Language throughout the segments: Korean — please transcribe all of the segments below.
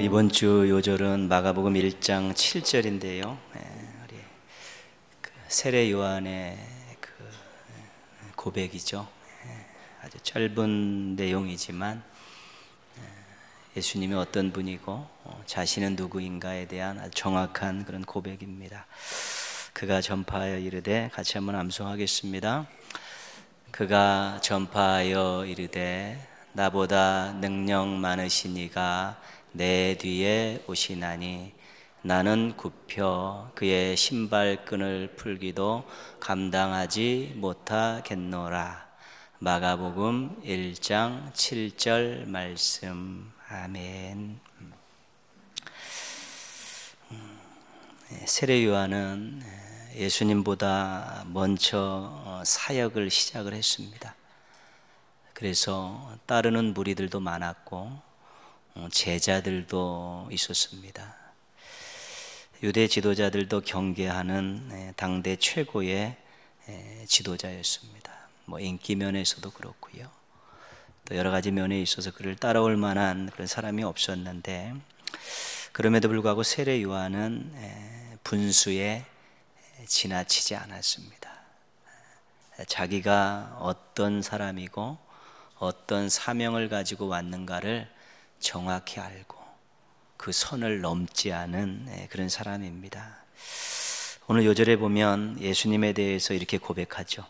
음. 이번 주 요절은 마가복음 1장 7절인데요. 예, 우리 그 세례 요한의 그, 예, 고백이죠. 예, 아주 짧은 내용이지만 예수님이 어떤 분이고 어, 자신은 누구인가에 대한 아주 정확한 그런 고백입니다. 그가 전파하여 이르되 같이 한번 암송하겠습니다. 그가 전파하여 이르되 나보다 능력 많으시니가 내 뒤에 오시나니 나는 굽혀 그의 신발끈을 풀기도 감당하지 못하겠노라. 마가복음 1장 7절 말씀. 아멘. 세례 요한은 예수님보다 먼저 사역을 시작을 했습니다. 그래서 따르는 무리들도 많았고 어, 제자들도 있었습니다. 유대 지도자들도 경계하는 예, 당대 최고의 예, 지도자였습니다. 뭐 인기 면에서도 그렇고요. 또 여러 가지 면에 있어서 그를 따라올 만한 그런 사람이 없었는데 그럼에도 불구하고 세례 요한은 예, 분수에 지나치지 않았습니다. 자기가 어떤 사람이고 어떤 사명을 가지고 왔는가를 정확히 알고 그 선을 넘지 않은 예, 그런 사람입니다. 오늘 요절에 보면 예수님에 대해서 이렇게 고백하죠.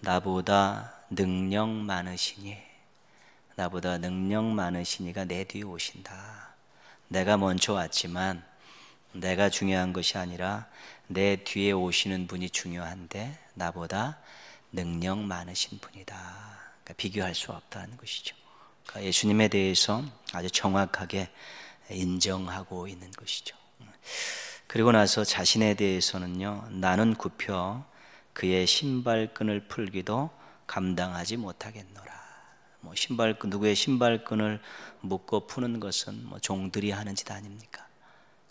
나보다 능력 많으시니, 나보다 능력 많으시니가 내 뒤에 오신다. 내가 먼저 왔지만 내가 중요한 것이 아니라 내 뒤에 오시는 분이 중요한데 나보다 능력 많으신 분이다. 그러니까 비교할 수 없다는 것이죠. 그러니까 예수님에 대해서 아주 정확하게 인정하고 있는 것이죠. 그리고 나서 자신에 대해서는요, 나는 굽혀 그의 신발끈을 풀기도 감당하지 못하겠노라. 뭐 신발끈 누구의 신발끈을 묶고 푸는 것은 뭐 종들이 하는 짓 아닙니까?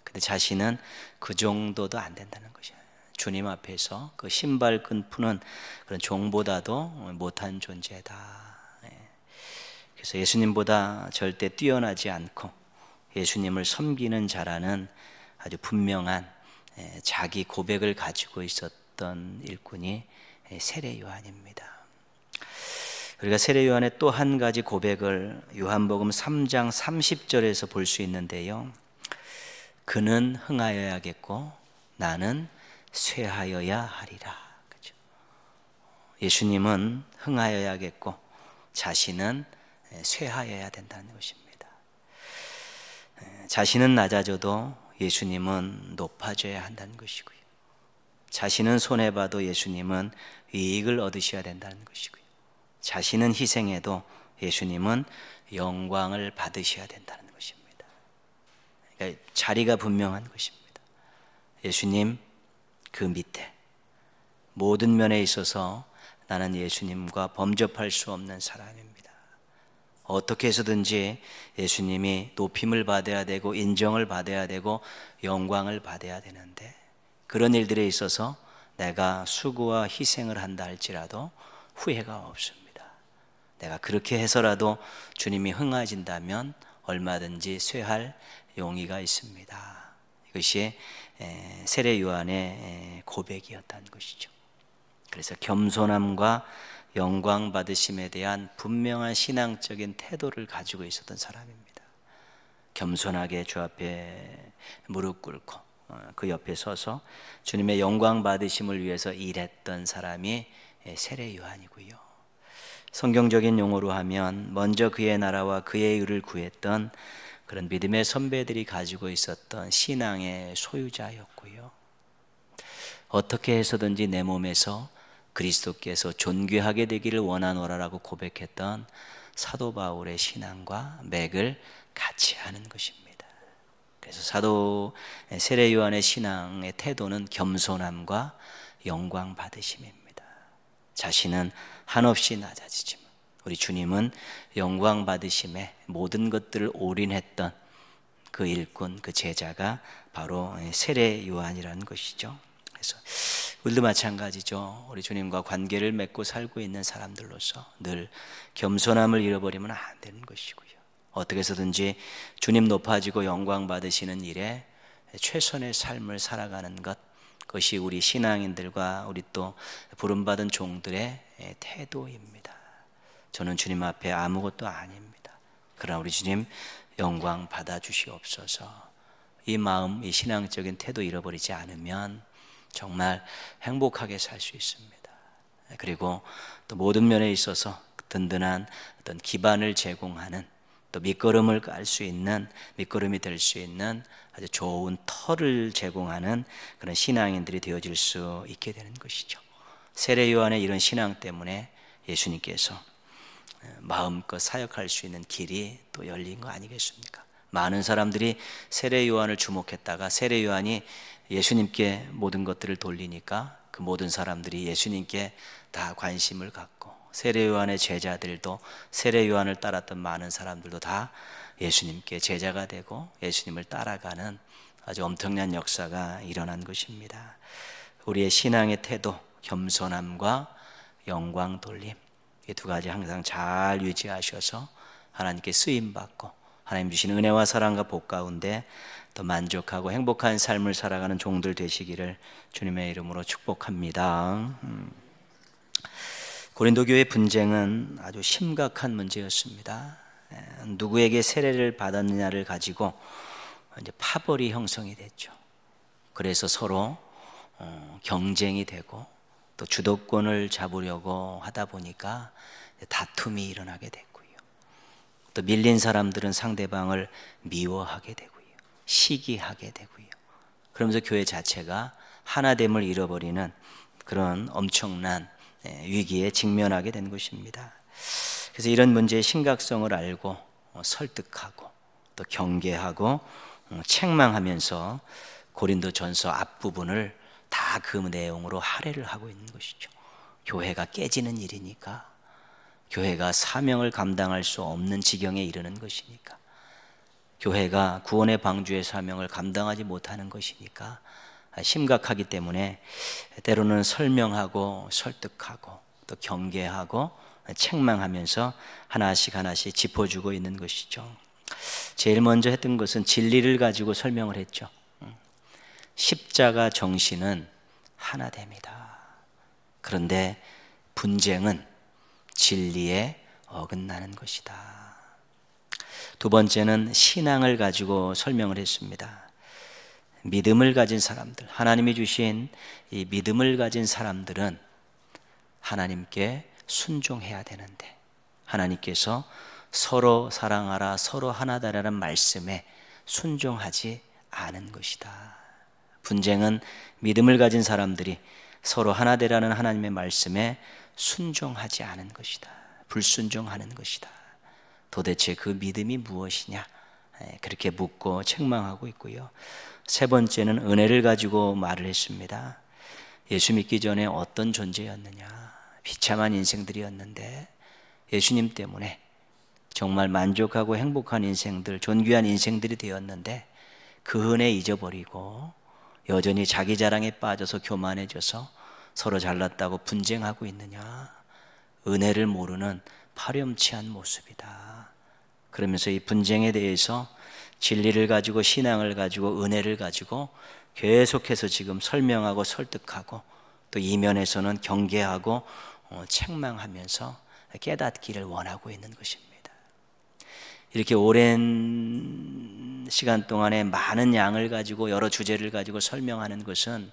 근데 자신은 그 정도도 안 된다는 것이에요. 주님 앞에서 그 신발끈 푸는 그런 종보다도 못한 존재다. 그래서 예수님보다 절대 뛰어나지 않고 예수님을 섬기는 자라는 아주 분명한 예, 자기 고백을 가지고 있었던 일꾼이 예, 세례 요한입니다. 우리가 세례 요한의 또 한 가지 고백을 요한복음 3장 30절에서 볼 수 있는데요. 그는 흥하여야겠고 나는 쇠하여야 하리라. 그죠? 예수님은 흥하여야겠고 자신은 예, 쇠하여야 된다는 것입니다. 예, 자신은 낮아져도 예수님은 높아져야 한다는 것이고요. 자신은 손해봐도 예수님은 이익을 얻으셔야 된다는 것이고요. 자신은 희생해도 예수님은 영광을 받으셔야 된다는 것입니다. 그러니까 자리가 분명한 것입니다. 예수님 그 밑에 모든 면에 있어서 나는 예수님과 범접할 수 없는 사람이 어떻게 해서든지 예수님이 높임을 받아야 되고 인정을 받아야 되고 영광을 받아야 되는데 그런 일들에 있어서 내가 수고와 희생을 한다 할지라도 후회가 없습니다. 내가 그렇게 해서라도 주님이 흥하진다면 얼마든지 쇠할 용의가 있습니다. 이것이 세례 요한의 고백이었다는 것이죠. 그래서 겸손함과 영광 받으심에 대한 분명한 신앙적인 태도를 가지고 있었던 사람입니다. 겸손하게 주 앞에 무릎 꿇고 어, 그 옆에 서서 주님의 영광 받으심을 위해서 일했던 사람이 예, 세례 요한이고요. 성경적인 용어로 하면 먼저 그의 나라와 그의 의를 구했던 그런 믿음의 선배들이 가지고 있었던 신앙의 소유자였고요. 어떻게 해서든지 내 몸에서 그리스도께서 존귀하게 되기를 원하노라라고 고백했던 사도 바울의 신앙과 맥을 같이 하는 것입니다. 그래서 사도 예, 세례 요한의 신앙의 태도는 겸손함과 영광 받으심입니다. 자신은 한없이 낮아지지만 우리 주님은 영광 받으심에 모든 것들을 올인했던 그 일꾼 그 제자가 바로 예, 세례 요한이라는 것이죠. 그래서 우리도 마찬가지죠. 우리 주님과 관계를 맺고 살고 있는 사람들로서 늘 겸손함을 잃어버리면 안 되는 것이고요. 어떻게 해서든지 주님 높아지고 영광 받으시는 일에 최선의 삶을 살아가는 것 그것이 우리 신앙인들과 우리 또 부름받은 종들의 태도입니다. 저는 주님 앞에 아무것도 아닙니다. 그러나 우리 주님 영광 받아 주시옵소서. 이 마음, 이 신앙적인 태도 잃어버리지 않으면 정말 행복하게 살 수 있습니다. 그리고 또 모든 면에 있어서 든든한 어떤 기반을 제공하는 또 밑거름을 깔 수 있는 밑거름이 될 수 있는 아주 좋은 터를 제공하는 그런 신앙인들이 되어질 수 있게 되는 것이죠. 세례 요한의 이런 신앙 때문에 예수님께서 마음껏 사역할 수 있는 길이 또 열린 거 아니겠습니까? 많은 사람들이 세례 요한을 주목했다가 세례 요한이 예수님께 모든 것들을 돌리니까 그 모든 사람들이 예수님께 다 관심을 갖고 세례 요한의 제자들도 세례 요한을 따랐던 많은 사람들도 다 예수님께 제자가 되고 예수님을 따라가는 아주 엄청난 역사가 일어난 것입니다. 우리의 신앙의 태도, 겸손함과 영광 돌림 이 두 가지 항상 잘 유지하셔서 하나님께 쓰임 받고 하나님 주신 은혜와 사랑과 복 가운데 더 만족하고 행복한 삶을 살아가는 종들 되시기를 주님의 이름으로 축복합니다. 음. 고린도 교회 분쟁은 아주 심각한 문제였습니다. 예, 누구에게 세례를 받았느냐를 가지고 이제 파벌이 형성이 됐죠. 그래서 서로 어, 경쟁이 되고 또 주도권을 잡으려고 하다 보니까 다툼이 일어나게 됐고요. 또 밀린 사람들은 상대방을 미워하게 되고 시기하게 되고요. 그러면서 교회 자체가 하나됨을 잃어버리는 그런 엄청난 예, 위기에 직면하게 된 것입니다. 그래서 이런 문제의 심각성을 알고 어, 설득하고 또 경계하고 어, 책망하면서 고린도 전서 앞부분을 다 그 내용으로 할애를 하고 있는 것이죠. 교회가 깨지는 일이니까, 교회가 사명을 감당할 수 없는 지경에 이르는 것이니까, 교회가 구원의 방주의 사명을 감당하지 못하는 것이니까 심각하기 때문에 때로는 설명하고 설득하고 또 경계하고 책망하면서 하나씩 하나씩 짚어주고 있는 것이죠. 제일 먼저 했던 것은 진리를 가지고 설명을 했죠. 십자가 정신은 하나 됩니다. 그런데 분쟁은 진리에 어긋나는 것이다. 두 번째는 신앙을 가지고 설명을 했습니다. 믿음을 가진 사람들, 하나님이 주신 이 믿음을 가진 사람들은 하나님께 순종해야 되는데, 하나님께서 서로 사랑하라, 서로 하나다라는 말씀에 순종하지 않은 것이다. 분쟁은 믿음을 가진 사람들이 서로 하나 되라는 하나님의 말씀에 순종하지 않은 것이다. 불순종하는 것이다. 도대체 그 믿음이 무엇이냐? 예, 그렇게 묻고 책망하고 있고요. 세 번째는 은혜를 가지고 말을 했습니다. 예수 믿기 전에 어떤 존재였느냐? 비참한 인생들이었는데 예수님 때문에 정말 만족하고 행복한 인생들, 존귀한 인생들이 되었는데 그 은혜 잊어버리고 여전히 자기 자랑에 빠져서 교만해져서 서로 잘났다고 분쟁하고 있느냐? 은혜를 모르는 파렴치한 모습이다. 그러면서 이 분쟁에 대해서 진리를 가지고 신앙을 가지고 은혜를 가지고 계속해서 지금 설명하고 설득하고 또 이면에서는 경계하고 어, 책망하면서 깨닫기를 원하고 있는 것입니다. 이렇게 오랜 시간 동안에 많은 양을 가지고 여러 주제를 가지고 설명하는 것은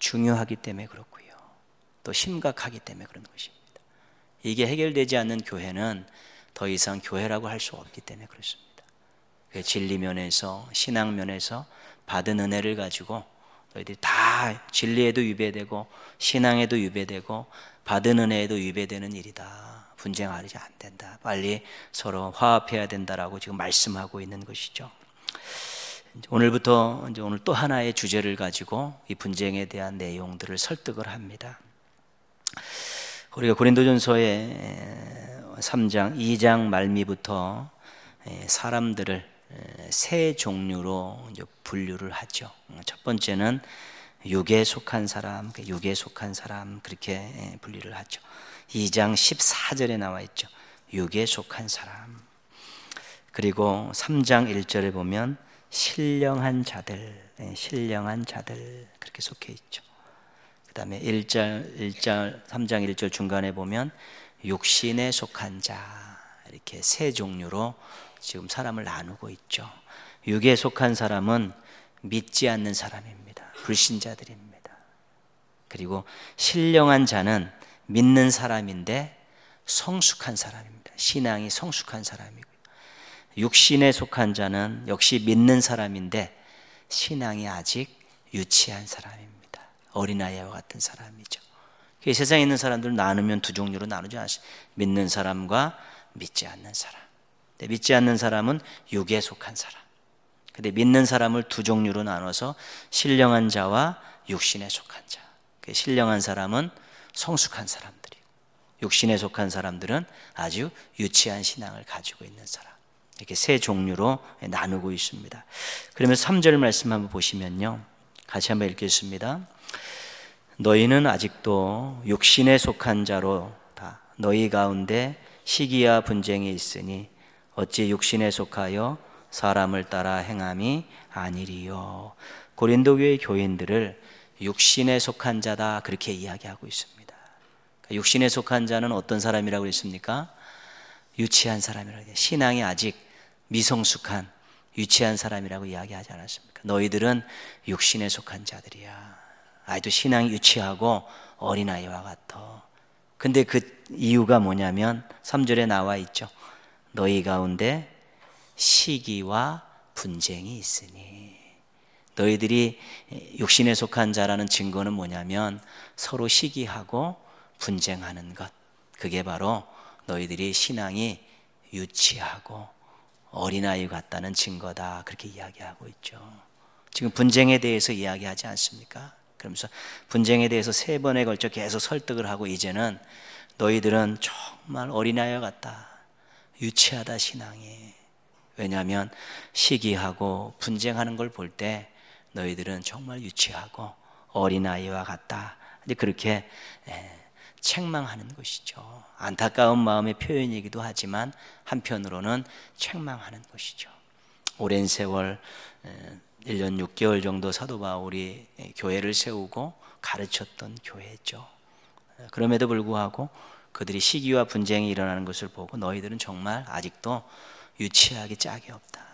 중요하기 때문에 그렇고요. 또 심각하기 때문에 그런 것입니다. 이게 해결되지 않는 교회는 더 이상 교회라고 할 수 없기 때문에 그렇습니다. 그 진리 면에서 신앙 면에서 받은 은혜를 가지고 너희들이 다 진리에도 유배되고 신앙에도 유배되고 받은 은혜에도 유배되는 일이다. 분쟁하지 안 된다. 빨리 서로 화합해야 된다라고 지금 말씀하고 있는 것이죠. 오늘부터 이제 오늘 또 하나의 주제를 가지고 이 분쟁에 대한 내용들을 설득을 합니다. 우리가 고린도전서에 3장 2장 말미부터 예, 사람들을 예, 세 종류로 분류를 하죠. 음, 첫 번째는 육에 속한 사람, 그 육에 속한 사람 그렇게 예, 분리를 하죠. 2장 14절에 나와 있죠. 육에 속한 사람. 그리고 3장 1절에 보면 신령한 자들, 신령한 자들 그렇게 속해 있죠. 그다음에 1절 1장 3장 1절 중간에 보면 육신에 속한 자 이렇게 세 종류로 지금 사람을 나누고 있죠. 육에 속한 사람은 믿지 않는 사람입니다. 불신자들입니다. 그리고 신령한 자는 믿는 사람인데 성숙한 사람입니다. 신앙이 성숙한 사람이고 육신에 속한 자는 역시 믿는 사람인데 신앙이 아직 유치한 사람입니다. 어린아이와 같은 사람이죠. 세상에 있는 사람들을 나누면 두 종류로 나누지 않으시 믿는 사람과 믿지 않는 사람. 믿지 않는 사람은 육에 속한 사람. 근데 믿는 사람을 두 종류로 나눠서 신령한 자와 육신에 속한 자. 그 신령한 사람은 성숙한 사람들이고 육신에 속한 사람들은 아주 유치한 신앙을 가지고 있는 사람. 이렇게 세 종류로 나누고 있습니다. 그러면 3절 말씀 한번 보시면요. 같이 한번 읽겠습니다. 너희는 아직도 육신에 속한 자로 다 너희 가운데 시기와 분쟁이 있으니 어찌 육신에 속하여 사람을 따라 행함이 아니리요. 고린도 교회 교인들을 육신에 속한 자다 그렇게 이야기하고 있습니다. 그러니까 육신에 속한 자는 어떤 사람이라고 했습니까? 유치한 사람이라고 신앙이 아직 미성숙한 유치한 사람이라고 이야기하지 않았습니까? 너희들은 육신에 속한 자들이야. 아이도 신앙이 유치하고 어린아이와 같아 근데 그 이유가 뭐냐면 3절에 나와 있죠. 너희 가운데 시기와 분쟁이 있으니 너희들이 육신에 속한 자라는 증거는 뭐냐면 서로 시기하고 분쟁하는 것. 그게 바로 너희들이 신앙이 유치하고 어린아이 같다는 증거다. 그렇게 이야기하고 있죠. 지금 분쟁에 대해서 이야기하지 않습니까? 그러면서 분쟁에 대해서 세 번에 걸쳐 계속 설득을 하고 이제는 너희들은 정말 어린아이와 같다. 유치하다 신앙이. 왜냐하면 시기하고 분쟁하는 걸 볼 때 너희들은 정말 유치하고 어린아이와 같다. 이제 그렇게 예, 책망하는 것이죠. 안타까운 마음의 표현이기도 하지만 한편으로는 책망하는 것이죠. 오랜 세월 예, 1년 6개월 정도 사도 바울이 교회를 세우고 가르쳤던 교회죠. 그럼에도 불구하고 그들이 시기와 분쟁이 일어나는 것을 보고 너희들은 정말 아직도 유치하게 짝이 없다.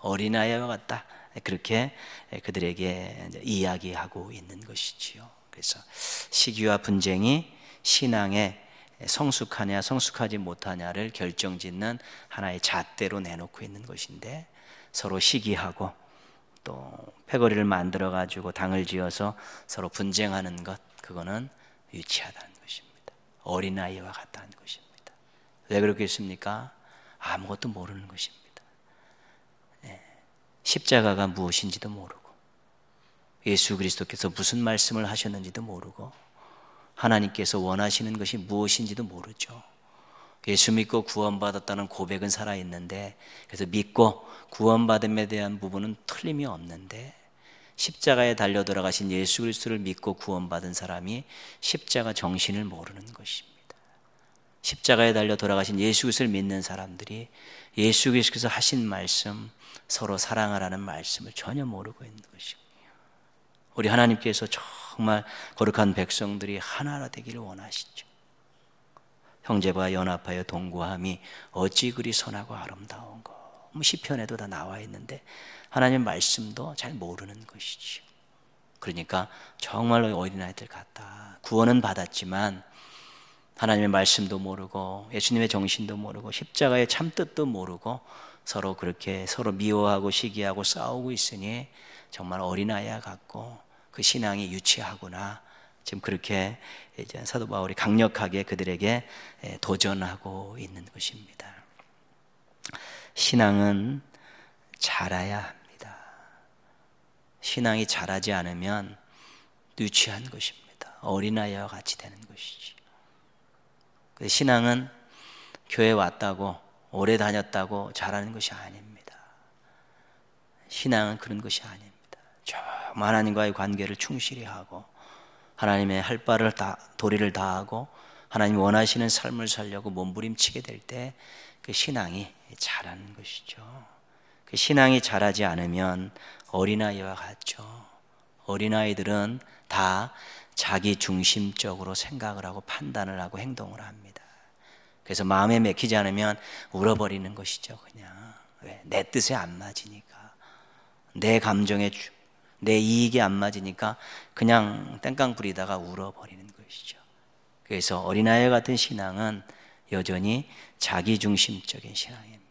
어린아이와 같다. 그렇게 그들에게 이야기하고 있는 것이지요. 그래서 시기와 분쟁이 신앙의 성숙하냐 성숙하지 못하냐를 결정짓는 하나의 잣대로 내놓고 있는 것인데 서로 시기하고 또 패거리를 만들어 가지고 당을 지어서 서로 분쟁하는 것 그거는 유치하다는 것입니다. 어린아이와 같다는 것입니다. 왜 그렇겠습니까? 아무것도 모르는 것입니다. 예. 십자가가 무엇인지도 모르고 예수 그리스도께서 무슨 말씀을 하셨는지도 모르고 하나님께서 원하시는 것이 무엇인지도 모르죠. 예수 믿고 구원받았다는 고백은 살아있는데, 그래서 믿고 구원받음에 대한 부분은 틀림이 없는데, 십자가에 달려 돌아가신 예수 그리스도를 믿고 구원받은 사람이 십자가 정신을 모르는 것입니다. 십자가에 달려 돌아가신 예수 그리스도를 믿는 사람들이 예수 그리스도께서 하신 말씀, 서로 사랑하라는 말씀을 전혀 모르고 있는 것이고요. 우리 하나님께서 정말 거룩한 백성들이 하나라 되기를 원하시죠. 형제와 연합하여 동거함이 어찌 그리 선하고 아름다운가. 뭐 시편에도 다 나와 있는데 하나님 말씀도 잘 모르는 것이지요. 그러니까 정말로 어린아이들 같다. 구원은 받았지만 하나님의 말씀도 모르고 예수님의 정신도 모르고 십자가의 참뜻도 모르고 서로 그렇게 서로 미워하고 시기하고 싸우고 있으니 정말 어린아이와 같고 그 신앙이 유치하구나 지금 그렇게 이제 사도 바울이 강력하게 그들에게 예, 도전하고 있는 것입니다. 신앙은 자라야 합니다. 신앙이 자라지 않으면 유치한 것입니다. 어린아이와 같이 되는 것이지. 그 신앙은 교회 왔다고 오래 다녔다고 잘하는 것이 아닙니다. 신앙은 그런 것이 아닙니다. 정말 하나님과의 관계를 충실히 하고 하나님의 할 바를 다 도리를 다하고 하나님 원하시는 삶을 살려고 몸부림치게 될 때 그 신앙이 자라는 것이죠. 그 신앙이 자라지 않으면 어린아이와 같죠. 어린아이들은 다 자기 중심적으로 생각을 하고 판단을 하고 행동을 합니다. 그래서 마음에 맥히지 않으면 울어버리는 것이죠, 그냥. 왜? 내 뜻에 안 맞으니까. 내 감정에 내 이익이 안 맞으니까 그냥 땡깡 부리다가 울어버리는 것이죠. 그래서 어린아이 같은 신앙은 여전히 자기중심적인 신앙입니다.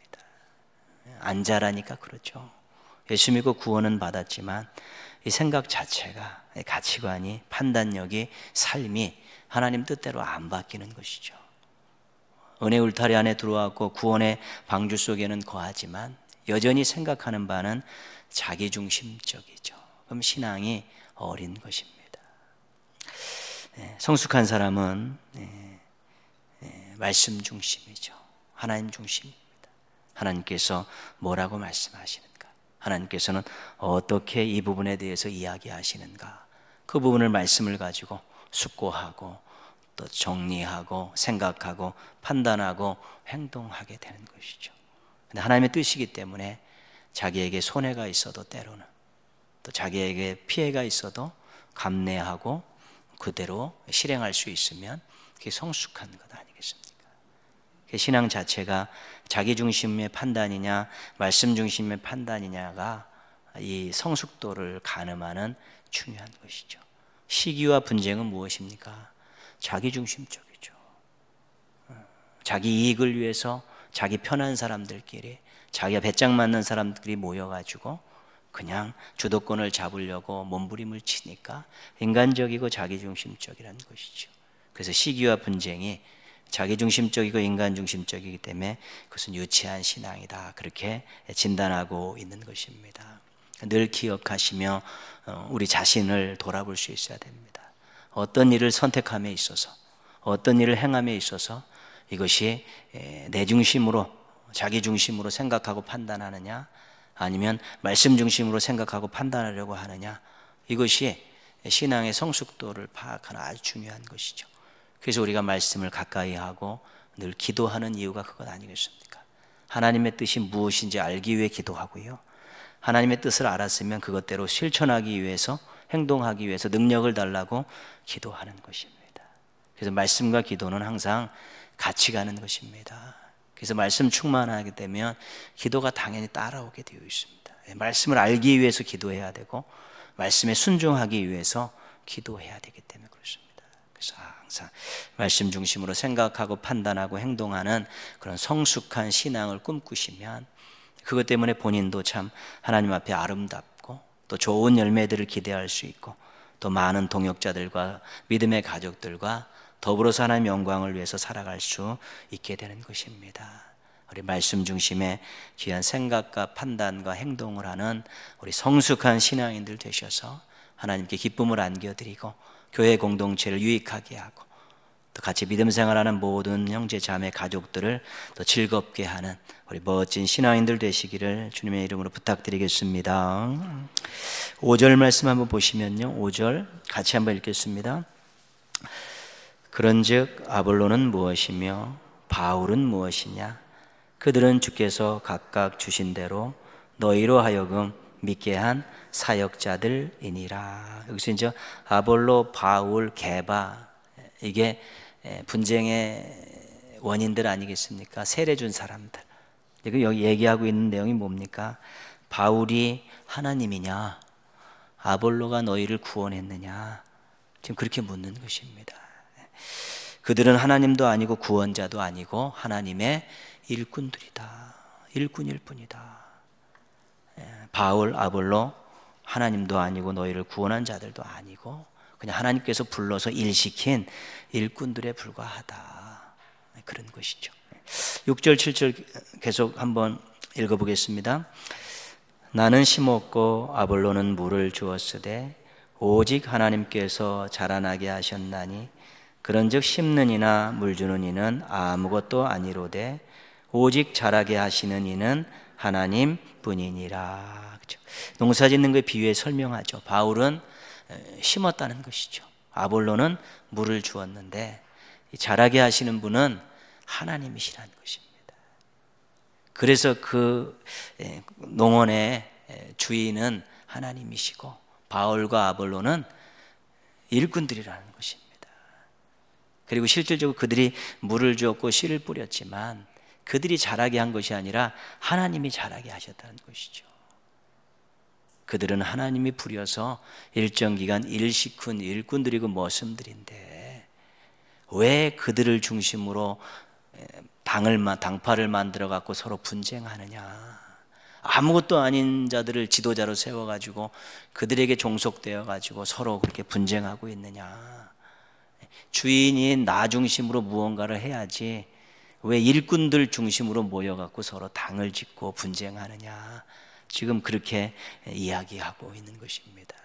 안 자라니까 그렇죠. 예수 믿고 구원은 받았지만 이 생각 자체가 가치관이 판단력이 삶이 하나님 뜻대로 안 바뀌는 것이죠. 은혜 울타리 안에 들어왔고 구원의 방주 속에는 거하지만 여전히 생각하는 바는 자기중심적이죠. 그럼 신앙이 어린 것입니다. 네, 성숙한 사람은 네, 네, 말씀 중심이죠. 하나님 중심입니다. 하나님께서 뭐라고 말씀하시는가? 하나님께서는 어떻게 이 부분에 대해서 이야기하시는가? 그 부분을 말씀을 가지고 숙고하고 또 정리하고 생각하고 판단하고 행동하게 되는 것이죠. 근데 하나님의 뜻이기 때문에 자기에게 손해가 있어도 때로는 또 자기에게 피해가 있어도 감내하고 그대로 실행할 수 있으면 그게 성숙한 것 아니겠습니까? 신앙 자체가 자기 중심의 판단이냐 말씀 중심의 판단이냐가 이 성숙도를 가늠하는 중요한 것이죠. 시기와 분쟁은 무엇입니까? 자기 중심적이죠. 자기 이익을 위해서 자기 편한 사람들끼리 자기가 배짱 맞는 사람들이 모여가지고 그냥 주도권을 잡으려고 몸부림을 치니까 인간적이고 자기중심적이라는 것이죠. 그래서 시기와 분쟁이 자기중심적이고 인간중심적이기 때문에 그것은 유치한 신앙이다. 그렇게 진단하고 있는 것입니다. 늘 기억하시며 어, 우리 자신을 돌아볼 수 있어야 됩니다. 어떤 일을 선택함에 있어서, 어떤 일을 행함에 있어서 이것이 내 중심으로, 자기 중심으로 생각하고 판단하느냐, 아니면 말씀 중심으로 생각하고 판단하려고 하느냐 이것이 신앙의 성숙도를 파악하는 아주 중요한 것이죠. 그래서 우리가 말씀을 가까이 하고 늘 기도하는 이유가 그것 아니겠습니까? 하나님의 뜻이 무엇인지 알기 위해 기도하고요. 하나님의 뜻을 알았으면 그것대로 실천하기 위해서 행동하기 위해서 능력을 달라고 기도하는 것입니다. 그래서 말씀과 기도는 항상 같이 가는 것입니다. 그래서 말씀 충만하게 되면 기도가 당연히 따라오게 되어 있습니다. 예, 말씀을 알기 위해서 기도해야 되고 말씀에 순종하기 위해서 기도해야 되기 때문에 그렇습니다. 그래서 항상 말씀 중심으로 생각하고 판단하고 행동하는 그런 성숙한 신앙을 꿈꾸시면 그것 때문에 본인도 참 하나님 앞에 아름답고 또 좋은 열매들을 기대할 수 있고 또 많은 동역자들과 믿음의 가족들과 더불어서 하나님의 영광을 위해서 살아갈 수 있게 되는 것입니다. 우리 말씀 중심의 귀한 생각과 판단과 행동을 하는 우리 성숙한 신앙인들 되셔서 하나님께 기쁨을 안겨드리고 교회 공동체를 유익하게 하고 또 같이 믿음 생활하는 모든 형제 자매 가족들을 더 즐겁게 하는 우리 멋진 신앙인들 되시기를 주님의 이름으로 부탁드리겠습니다. 5절 말씀 한번 보시면요. 5절 같이 한번 읽겠습니다. 그런즉 아볼로는 무엇이며 바울은 무엇이냐 그들은 주께서 각각 주신 대로 너희로 하여금 믿게 한 사역자들이니라. 여기서 이제 아볼로, 바울, 개바 이게 분쟁의 원인들 아니겠습니까? 세례 준 사람들. 지금 그 여기 얘기하고 있는 내용이 뭡니까? 바울이 하나님이냐? 아볼로가 너희를 구원했느냐? 지금 그렇게 묻는 것입니다. 그들은 하나님도 아니고 구원자도 아니고 하나님의 일꾼들이다. 일꾼일 뿐이다. 예, 바울, 아볼로 하나님도 아니고 너희를 구원한 자들도 아니고 그냥 하나님께서 불러서 일시킨 일꾼들에 불과하다. 네, 그런 것이죠. 6절, 7절 계속 한번 읽어보겠습니다. 나는 심었고 아볼로는 물을 주었으되 오직 하나님께서 자라나게 하셨나니 그런즉 심는 이나 물 주는 이는 아무것도 아니로되 오직 자라게 하시는 이는 하나님 뿐이니라. 그렇죠? 농사 짓는 그 비유에 설명하죠. 바울은 심었다는 것이죠. 아볼로는 물을 주었는데 자라게 하시는 분은 하나님이시라는 것입니다. 그래서 그 농원의 주인은 하나님이시고 바울과 아볼로는 일꾼들이라는 것입니다. 그리고 실질적으로 그들이 물을 주었고 씨를 뿌렸지만 그들이 자라게 한 것이 아니라 하나님이 자라게 하셨다는 것이죠. 그들은 하나님이 부려서 일정 기간 일시큰 일꾼들이고 머슴들인데 왜 그들을 중심으로 당을 당파를 만들어 갖고 서로 분쟁하느냐? 아무것도 아닌 자들을 지도자로 세워 가지고 그들에게 종속되어 가지고 서로 그렇게 분쟁하고 있느냐? 주인인 나 중심으로 무언가를 해야지 왜 일꾼들 중심으로 모여갖고 서로 당을 짓고 분쟁하느냐. 지금 그렇게 이야기하고 있는 것입니다.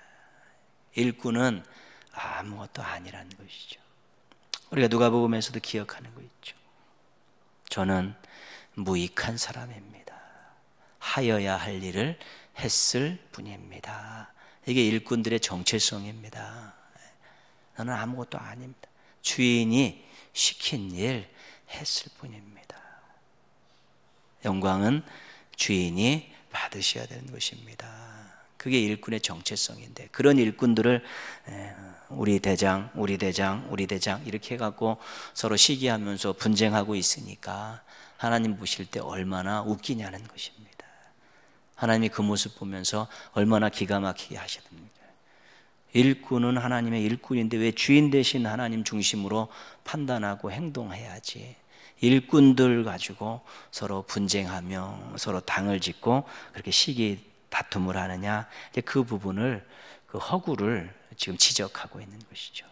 일꾼은 아무것도 아니라는 것이죠. 우리가 누가복음서도 기억하는 거 있죠. 저는 무익한 사람입니다. 하여야 할 일을 했을 뿐입니다. 이게 일꾼들의 정체성입니다. 나는 아무것도 아닙니다. 주인이 시킨 일 했을 뿐입니다. 영광은 주인이 받으셔야 되는 것입니다. 그게 일꾼의 정체성인데 그런 일꾼들을 우리 대장, 우리 대장, 우리 대장 이렇게 해갖고 서로 시기하면서 분쟁하고 있으니까 하나님 보실 때 얼마나 웃기냐는 것입니다. 하나님이 그 모습 보면서 얼마나 기가 막히게 하시는 일꾼은 하나님의 일꾼인데 왜 주인 대신 하나님 중심으로 판단하고 행동해야지. 일꾼들 가지고 서로 분쟁하며 서로 당을 짓고 그렇게 시기 다툼을 하느냐. 그 부분을 그 허구를 지금 지적하고 있는 것이죠.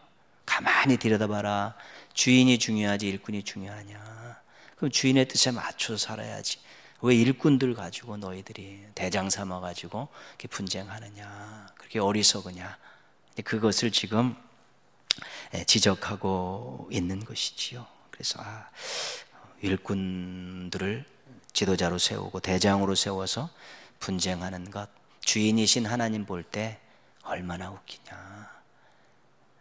가만히 들여다봐라. 주인이 중요하지 일꾼이 중요하냐. 그럼 주인의 뜻에 맞춰 살아야지. 왜 일꾼들 가지고 너희들이 대장 삼아 가지고 이렇게 분쟁하느냐. 그렇게 어리석으냐. 그것을 지금 지적하고 있는 것이지요. 그래서 아, 일꾼들을 지도자로 세우고 대장으로 세워서 분쟁하는 것, 주인이신 하나님 볼 때 얼마나 웃기냐.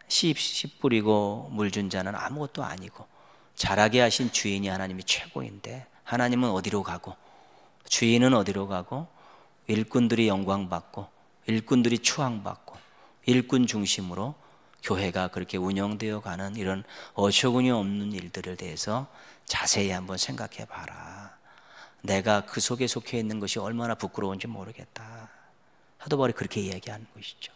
씨, 뿌리고 물 준 자는 아무것도 아니고 자라게 하신 주인이 하나님이 최고인데 하나님은 어디로 가고 주인은 어디로 가고 일꾼들이 영광받고 일꾼들이 추앙받고 일꾼 중심으로 교회가 그렇게 운영되어 가는 이런 어처구니 없는 일들을 대해서 자세히 한번 생각해 봐라. 내가 그 속에 속해 있는 것이 얼마나 부끄러운지 모르겠다. 하도바리 그렇게 이야기하는 것이죠.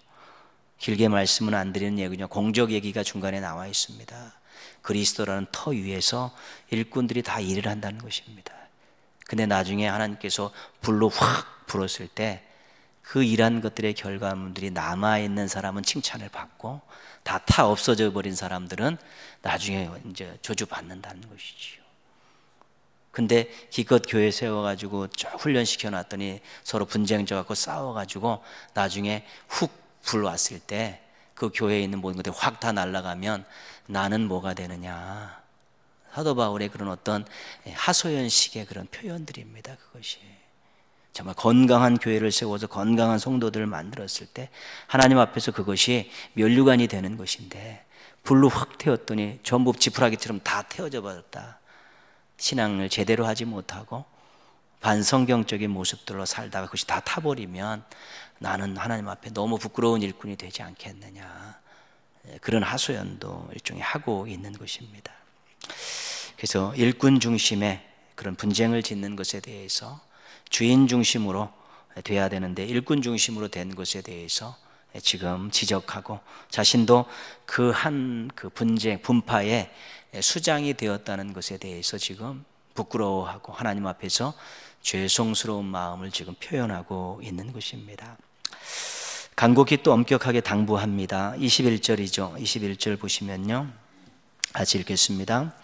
길게 말씀은 안 드리는 얘기죠. 공적 얘기가 중간에 나와 있습니다. 그리스도라는 터 위에서 일꾼들이 다 일을 한다는 것입니다. 근데 나중에 하나님께서 불로 확 불었을 때그 일한 것들의 결과물들이 남아있는 사람은 칭찬을 받고 다 타 없어져 버린 사람들은 나중에 이제 저주받는다는 것이지요. 근데 기껏 교회 세워가지고 훈련시켜놨더니 서로 분쟁져 갖고 싸워가지고 나중에 훅 불왔을 때 그 교회에 있는 모든 것들이 확 다 날아가면 나는 뭐가 되느냐. 사도 바울의 그런 어떤 예, 하소연식의 그런 표현들입니다. 그것이. 정말 건강한 교회를 세워서 건강한 성도들을 만들었을 때 하나님 앞에서 그것이 면류관이 되는 것인데 불로 확 태웠더니 전부 지푸라기처럼 다 태워져 버렸다. 신앙을 제대로 하지 못하고 반성경적인 모습들로 살다가 그것이 다 타버리면 나는 하나님 앞에 너무 부끄러운 일꾼이 되지 않겠느냐. 예, 그런 하소연도 일종의 하고 있는 것입니다. 그래서 일꾼 중심의 그런 분쟁을 짓는 것에 대해서 주인 중심으로 돼야 되는데 일꾼 중심으로 된 것에 대해서 지금 지적하고 자신도 그 한그 그 분쟁 분파의 수장이 되었다는 것에 대해서 지금 부끄러워하고 하나님 앞에서 죄송스러운 마음을 지금 표현하고 있는 것입니다. 간곡히 또 엄격하게 당부합니다. 21절이죠. 21절 보시면요. 같이 읽겠습니다.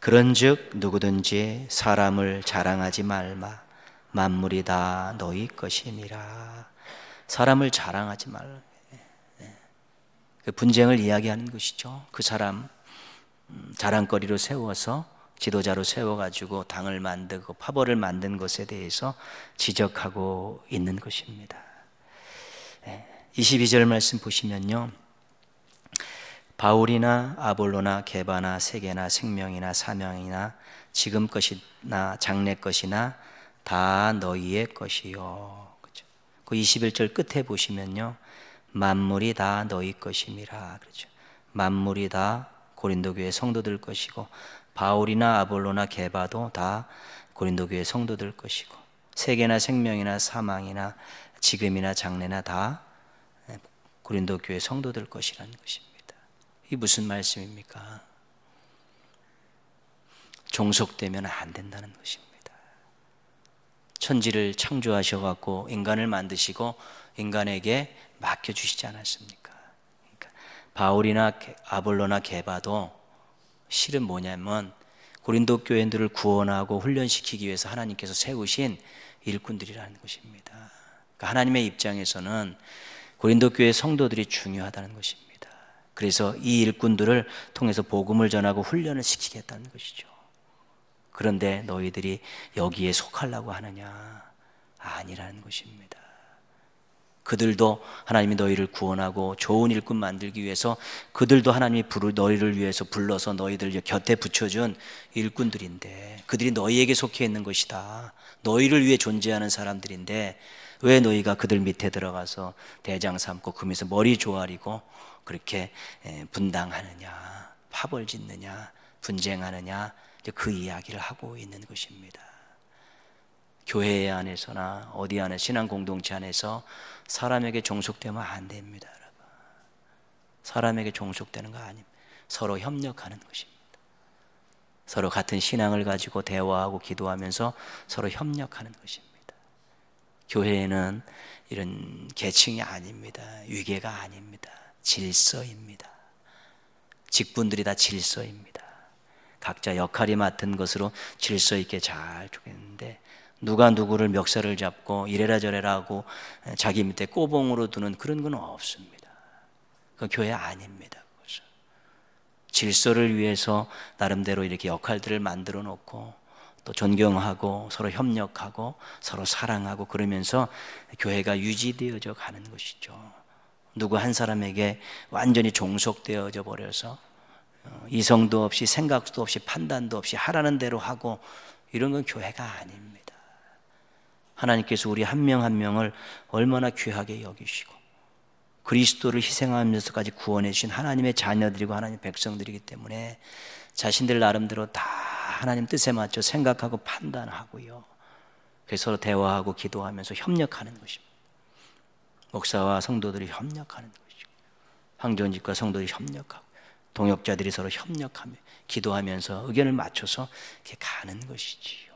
그런즉 누구든지 사람을 자랑하지 말마 만물이 다 너희 것임이라. 사람을 자랑하지 말라. 예. 그 분쟁을 이야기하는 것이죠. 그 사람 음, 자랑거리로 세워서 지도자로 세워가지고 당을 만들고 파벌을 만든 것에 대해서 지적하고 있는 것입니다. 22절 예. 말씀 보시면요. 바울이나 아볼로나 개바나 세계나 생명이나 사명이나 지금 것이나 장래 것이나 다 너희의 것이요. 그죠그 21절 끝에 보시면요. 만물이 다 너희 것임이라. 그렇죠? 만물이 다 고린도 교회 성도들 것이고 바울이나 아볼로나 게바도 다 고린도 교회 성도들 것이고 세계나 생명이나 사망이나 지금이나 장래나 다 고린도 교회 성도들 것이라는 것입니다. 이 무슨 말씀입니까? 종속되면 안 된다는 것입니다. 천지를 창조하셔 갖고 인간을 만드시고 인간에게 맡겨 주시지 않았습니까? 그러니까 바울이나 아볼로나 게바도 실은 뭐냐면 고린도 교인들을 구원하고 훈련시키기 위해서 하나님께서 세우신 일꾼들이라는 것입니다. 그러니까 하나님의 입장에서는 고린도 교회 성도들이 중요하다는 것입니다. 그래서 이 일꾼들을 통해서 복음을 전하고 훈련을 시키겠다는 것이죠. 그런데 너희들이 여기에 속하려고 하느냐? 아니라는 것입니다. 그들도 하나님이 너희를 구원하고 좋은 일꾼 만들기 위해서 그들도 하나님이 부르, 너희를 위해서 불러서 너희들 곁에 붙여준 일꾼들인데 그들이 너희에게 속해 있는 것이다. 너희를 위해 존재하는 사람들인데 왜 너희가 그들 밑에 들어가서 대장 삼고 금에서 그 머리 조아리고 그렇게 분당하느냐, 파벌 짓느냐, 분쟁하느냐 그 이야기를 하고 있는 것입니다. 교회 안에서나 어디 안에 신앙 공동체 안에서 사람에게 종속되면 안 됩니다, 여러분. 사람에게 종속되는 거 아닙니다. 서로 협력하는 것입니다. 서로 같은 신앙을 가지고 대화하고 기도하면서 서로 협력하는 것입니다. 교회는 이런 계층이 아닙니다. 위계가 아닙니다. 질서입니다. 직분들이 다 질서입니다. 각자 역할이 맡은 것으로 질서 있게 잘쪼겠는데 누가 누구를 멱살을 잡고 이래라 저래라 하고 자기 밑에 꼬봉으로 두는 그런 건 없습니다. 그 교회 아닙니다. 그것은. 질서를 위해서 나름대로 이렇게 역할들을 만들어 놓고 또 존경하고 서로 협력하고 서로 사랑하고 그러면서 교회가 유지되어져 가는 것이죠. 누구 한 사람에게 완전히 종속되어져 버려서 어, 이성도 없이 생각도 없이 판단도 없이 하라는 대로 하고 이런 건 교회가 아닙니다. 하나님께서 우리 한 명한 한 명을 얼마나 귀하게 여기시고 그리스도를 희생하면서까지 구원해 주신 하나님의 자녀들이고 하나님의 백성들이기 때문에 자신들 나름대로 다 하나님 뜻에 맞춰 생각하고 판단하고요. 그래서 대화하고 기도하면서 협력하는 것입니다. 목사와 성도들이 협력하는 것이고 황존직과 성도들이 협력하고 동역자들이 서로 협력하며 기도하면서 의견을 맞춰서 이렇게 가는 것이지요.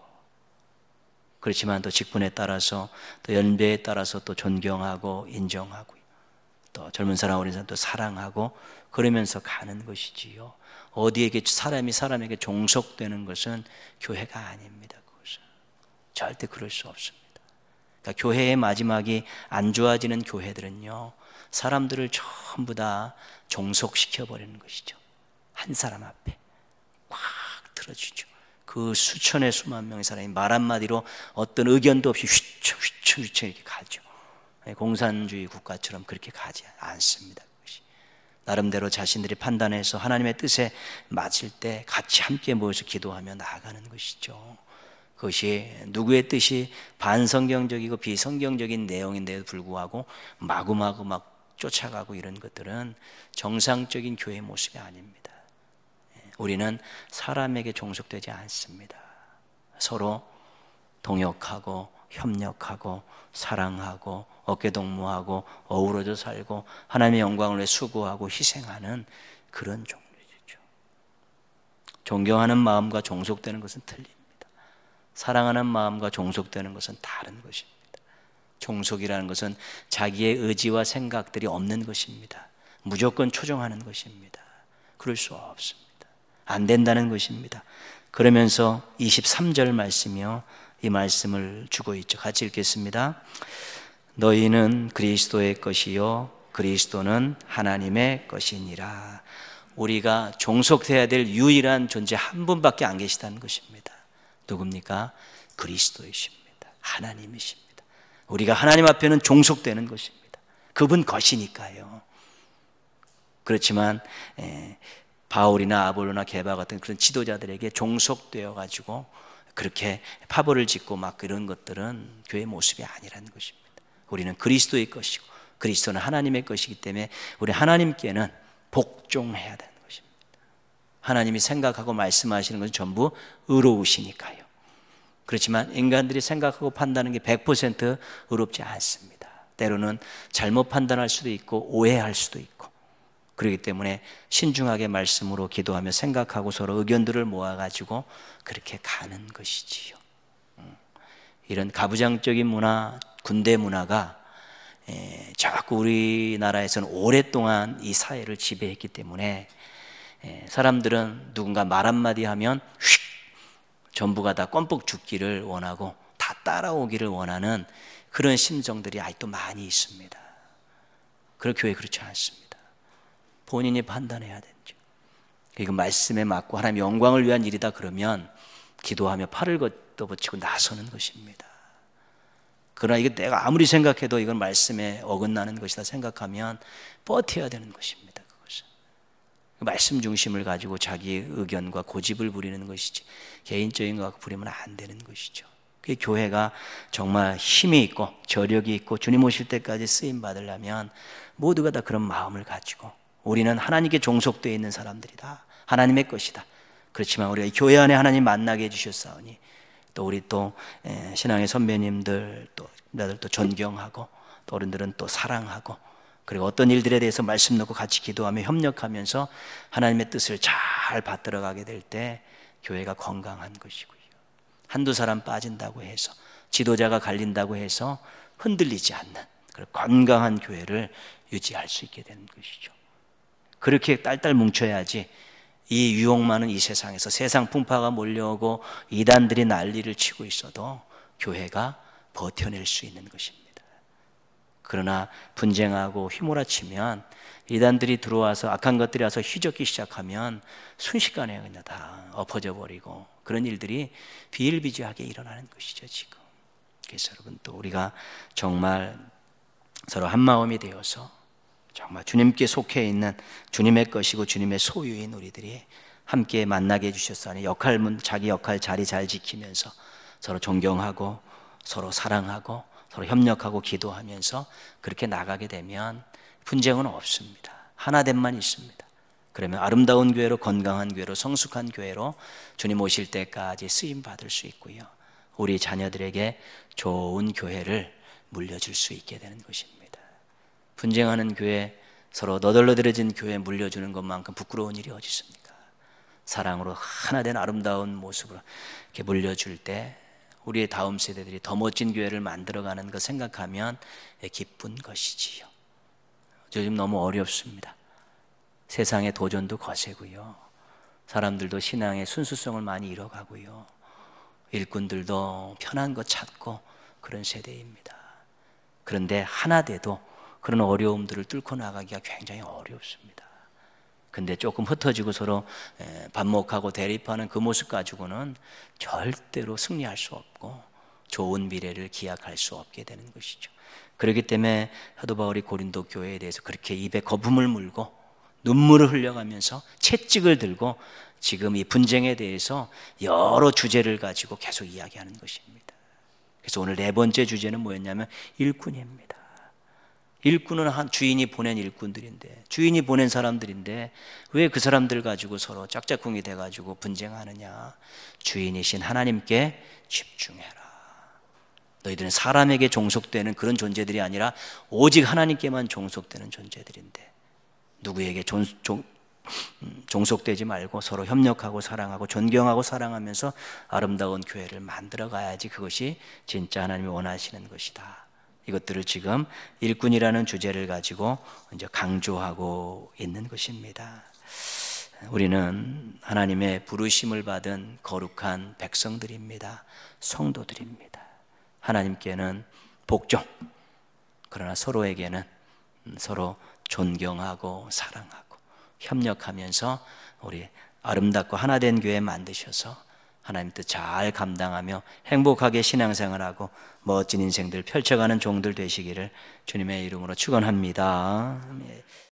그렇지만 또 직분에 따라서 또 연배에 따라서 또 존경하고 인정하고 또 젊은 사람 어린 사람 또 사랑하고 그러면서 가는 것이지요. 어디에게 사람이 사람에게 종속되는 것은 교회가 아닙니다. 그것은 절대 그럴 수 없습니다. 그러니까 교회의 마지막이 안 좋아지는 교회들은요, 사람들을 전부 다 종속시켜 버리는 것이죠. 한 사람 앞에 꽉 들어주죠. 그 수천의 수만 명의 사람이 말 한마디로 어떤 의견도 없이 휘청 휘청 휘청 이렇게 가죠. 예, 공산주의 국가처럼 그렇게 가지 않습니다. 나름대로 자신들이 판단해서 하나님의 뜻에 맞을 때 같이 함께 모여서 기도하며 나아가는 것이죠. 그것이 누구의 뜻이 반성경적이고 비성경적인 내용인데도 불구하고 마구마구 막 쫓아가고 이런 것들은 정상적인 교회 모습이 아닙니다. 예, 우리는 사람에게 종속되지 않습니다. 서로 동역하고 협력하고 사랑하고 어깨동무하고 어우러져 살고 하나님의 영광을 위해 수고하고 희생하는 그런 종류죠. 존경하는 마음과 종속되는 것은 틀립니다. 사랑하는 마음과 종속되는 것은 다른 것입니다. 종속이라는 것은 자기의 의지와 생각들이 없는 것입니다. 무조건 초종하는 것입니다. 그럴 수 없습니다. 안 된다는 것입니다. 그러면서 23절 말씀이요. 이 말씀을 주고 있죠. 같이 읽겠습니다. 너희는 그리스도의 것이요. 그리스도는 하나님의 것이니라. 우리가 종속돼야 될 유일한 존재 한 분밖에 안 계시다는 것입니다. 누굽니까? 그리스도이십니다. 하나님이십니다. 우리가 하나님 앞에는 종속되는 것입니다. 그분 것이니까요. 그렇지만 에, 예, 바울이나 아볼로나 게바 같은 그런 지도자들에게 종속되어 가지고 그렇게 파벌을 짓고 막 그런 것들은 교회 모습이 아니라는 것입니다. 우리는 그리스도의 것이고 그리스도는 하나님의 것이기 때문에 우리 하나님께는 복종해야 된다. 하나님이 생각하고 말씀하시는 것은 전부 의로우시니까요. 그렇지만 인간들이 생각하고 판단하는 게 100% 의롭지 않습니다. 때로는 잘못 판단할 수도 있고 오해할 수도 있고 그렇기 때문에 신중하게 말씀으로 기도하며 생각하고 서로 의견들을 모아가지고 그렇게 가는 것이지요. 음. 이런 가부장적인 문화, 군대 문화가 예, 자꾸 우리나라에서는 오랫동안 이 사회를 지배했기 때문에 예, 사람들은 누군가 말 한마디 하면 휙 전부가 다 껌뻑 죽기를 원하고 다 따라오기를 원하는 그런 심정들이 아직도 많이 있습니다. 그런 교회 그렇지 않습니다. 본인이 판단해야 되죠. 이거 그러니까 말씀에 맞고 하나님 영광을 위한 일이다 그러면 기도하며 팔을 걷어붙이고 나서는 것입니다. 그러나 이게 내가 아무리 생각해도 이건 말씀에 어긋나는 것이다 생각하면 버텨야 되는 것입니다. 그 말씀 중심을 가지고 자기의 의견과 고집을 부리는 것이지 개인적인 것 갖고 부리면 안 되는 것이죠. 그 교회가 정말 힘이 있고 저력이 있고 주님 오실 때까지 쓰임 받으려면 모두가 다 그런 마음을 가지고 우리는 하나님께 종속되어 있는 사람들이다. 하나님의 것이다. 그렇지만 우리가 교회 안에 하나님 만나게 해주셨사오니 또 우리 또 예, 신앙의 선배님들 또 나들 또 존경하고 또 어른들은 또 사랑하고 그리고 어떤 일들에 대해서 말씀 놓고 같이 기도하며 협력하면서 하나님의 뜻을 잘 받들어 가게 될 때 교회가 건강한 것이고요. 한두 사람 빠진다고 해서 지도자가 갈린다고 해서 흔들리지 않는 그런 건강한 교회를 유지할 수 있게 되는 것이죠. 그렇게 딸딸 뭉쳐야지 이 유혹 많은 이 세상에서 세상 풍파가 몰려오고 이단들이 난리를 치고 있어도 교회가 버텨낼 수 있는 것입니다. 그러나 분쟁하고 휘몰아치면 이단들이 들어와서 악한 것들이 와서 휘젓기 시작하면 순식간에 그냥 다 엎어져 버리고 그런 일들이 비일비재하게 일어나는 것이죠 지금. 그래서 여러분 또 우리가 정말 서로 한 마음이 되어서 정말 주님께 속해 있는 주님의 것이고 주님의 소유인 우리들이 함께 만나게 해주셨으니 역할 문 자기 역할 자리 잘 지키면서 서로 존경하고 서로 사랑하고 서로 협력하고 기도하면서 그렇게 나가게 되면 분쟁은 없습니다. 하나됨만 있습니다. 그러면 아름다운 교회로 건강한 교회로 성숙한 교회로 주님 오실 때까지 쓰임 받을 수 있고요. 우리 자녀들에게 좋은 교회를 물려줄 수 있게 되는 것입니다. 분쟁하는 교회 서로 너덜너덜해진 교회 물려주는 것만큼 부끄러운 일이 어디 있습니까? 사랑으로 하나 된 아름다운 모습으로 이렇게 물려줄 때 우리의 다음 세대들이 더 멋진 교회를 만들어가는 것 생각하면 기쁜 것이지요. 요즘 너무 어렵습니다. 세상의 도전도 거세고요. 사람들도 신앙의 순수성을 많이 잃어가고요. 일꾼들도 편한 것 찾고 그런 세대입니다. 그런데 하나 돼도 그런 어려움들을 뚫고 나가기가 굉장히 어렵습니다. 근데 조금 흩어지고 서로 반목하고 대립하는 그 모습 가지고는 절대로 승리할 수 없고 좋은 미래를 기약할 수 없게 되는 것이죠. 그렇기 때문에 하도 바울이 고린도 교회에 대해서 그렇게 입에 거품을 물고 눈물을 흘려가면서 채찍을 들고 지금 이 분쟁에 대해서 여러 주제를 가지고 계속 이야기하는 것입니다. 그래서 오늘 네 번째 주제는 뭐였냐면 일꾼입니다. 일꾼은 한 주인이 보낸 일꾼들인데 주인이 보낸 사람들인데 왜 그 사람들 가지고 서로 짝짝꿍이 돼 가지고 분쟁하느냐? 주인이신 하나님께 집중해라. 너희들은 사람에게 종속되는 그런 존재들이 아니라 오직 하나님께만 종속되는 존재들인데 누구에게 종, 종, 음, 종속되지 말고 서로 협력하고 사랑하고 존경하고 사랑하면서 아름다운 교회를 만들어 가야지 그것이 진짜 하나님이 원하시는 것이다. 이것들을 지금 일꾼이라는 주제를 가지고 이제 강조하고 있는 것입니다. 우리는 하나님의 부르심을 받은 거룩한 백성들입니다. 성도들입니다. 하나님께는 복종, 그러나 서로에게는 서로 존경하고 사랑하고 협력하면서 우리 아름답고 하나된 교회 만드셔서 하나님 뜻 잘 감당하며 행복하게 신앙생활하고 멋진 인생들 펼쳐가는 종들 되시기를 주님의 이름으로 축원합니다.